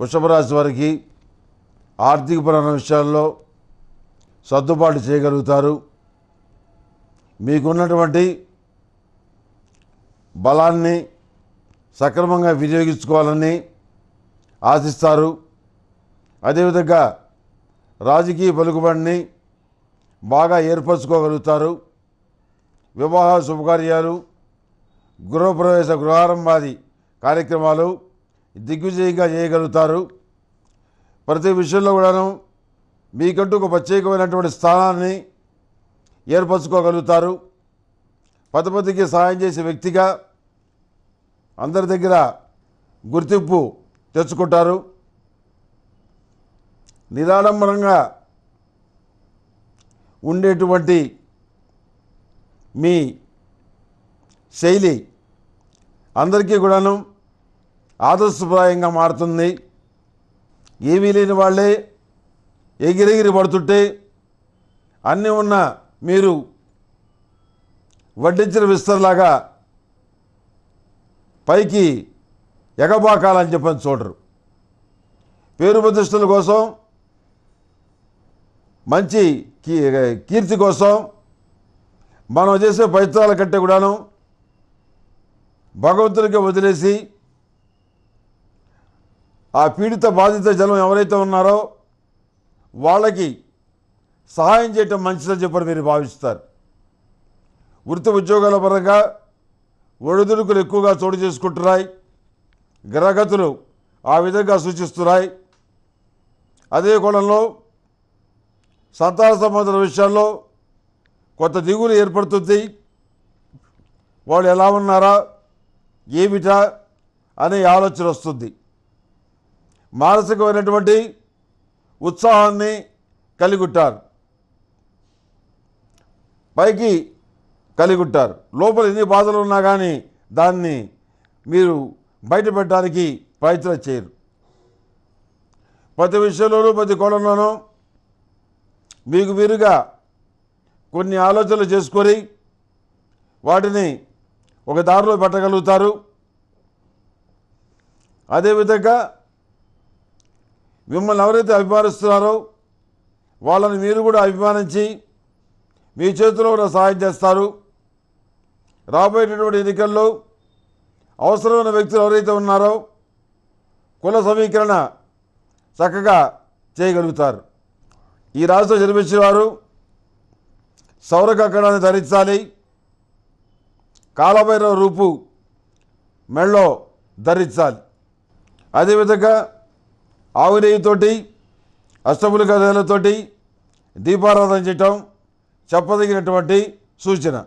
వృషభరాశి వారికి పరమైన విషయాల్లో సర్దుబాటు చేయగలుగుతారు మీకున్నటువంటి బలాన్ని సక్రమంగా వినియోగించుకోవాలని ఆశిస్తారు అదేవిధంగా రాజకీయ పలుకుబడిని బాగా ఏర్పరచుకోగలుగుతారు వివాహ శుభకార్యాలు గృహప్రవేశ గృహారంభాది కార్యక్రమాలు దిగ్విజయంగా చేయగలుగుతారు ప్రతి విషయంలో కూడాను మీకంటూ ఒక ప్రత్యేకమైనటువంటి స్థానాన్ని ఏర్పరచుకోగలుగుతారు పదపతికి సహాయం చేసే వ్యక్తిగా అందరి దగ్గర గుర్తింపు తెచ్చుకుంటారు నిరాడంబరంగా ఉండేటువంటి మీ శైలి అందరికీ కూడాను ఆదర్శప్రాయంగా మారుతుంది ఏమీ లేని వాళ్ళే ఎగిరెగిరి పడుతుంటే అన్నీ ఉన్న మీరు వడ్డించిన విస్తరలాగా పైకి ఎగబాకాలని చెప్పని చూడరు పేరు ప్రతిష్టల కోసం మంచి కీర్తి కోసం మనం చేసే ప్రయత్నాల కంటే కూడాను భగవంతునికి వదిలేసి ఆ పీడిత బాధిత జనం ఎవరైతే ఉన్నారో వాళ్ళకి సహాయం చేయటం మంచిదని చెప్పని మీరు భావిస్తారు వృత్తి ఉద్యోగాల పరంగా ఒడిదుడుకులు ఎక్కువగా చోటు చేసుకుంటున్నాయి గ్రహగతులు ఆ విధంగా సూచిస్తున్నాయి అదే కోణంలో సంతాన సంబంధాల విషయాల్లో కొత్త దిగులు ఏర్పడుతుంది వాళ్ళు ఎలా ఉన్నారా ఏమిటా అనే ఆలోచన వస్తుంది మానసికమైనటువంటి ఉత్సాహాన్ని కలిగుట్టారు పైకి కలిగుట్టారు లోపల ఎన్ని బాధలు ఉన్నా కానీ దాన్ని మీరు బయటపెట్టడానికి ప్రయత్నం చేయరు ప్రతి విషయంలోనూ ప్రతి కోణంలోనూ మీకు మీరుగా కొన్ని ఆలోచనలు చేసుకొని వాటిని ఒక దారిలో పెట్టగలుగుతారు అదేవిధంగా మిమ్మల్ని ఎవరైతే అభిమానిస్తున్నారో వాళ్ళని మీరు కూడా అభిమానించి మీ చేతిలో కూడా సహాయం చేస్తారు రాబోయేటటువంటి ఎన్నికల్లో అవసరమైన వ్యక్తులు ఎవరైతే ఉన్నారో కుల సమీకరణ చక్కగా చేయగలుగుతారు ఈ రాష్ట్ర జన్మించిన వారు సౌర కక్కడాన్ని ధరించాలి కాలభైరవ రూపు మెళ్ళో ధరించాలి అదేవిధంగా ఆవు నెయ్యితోటి అష్టములు గదలతోటి దీపారాధన చేయటం చెప్పదగినటువంటి సూచన